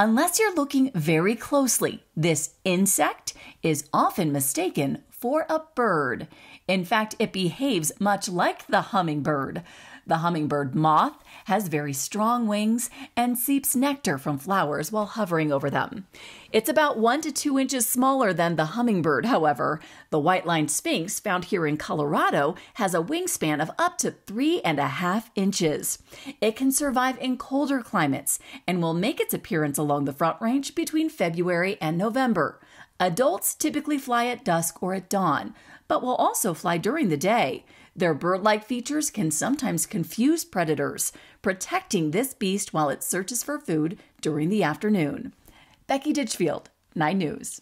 Unless you're looking very closely, this insect is often mistaken for a bird. In fact, it behaves much like the hummingbird. The hummingbird moth has very strong wings and seeps nectar from flowers while hovering over them. It's about one to two inches smaller than the hummingbird, however. The white lined sphinx found here in Colorado has a wingspan of up to three and a half inches. It can survive in colder climates and will make its appearance along the Front Range between February and November. Adults typically fly at dusk or at dawn, but will also fly during the day. Their bird like features can sometimes confuse predators, protecting this beast while it searches for food during the afternoon. Becky Ditchfield, 9 News.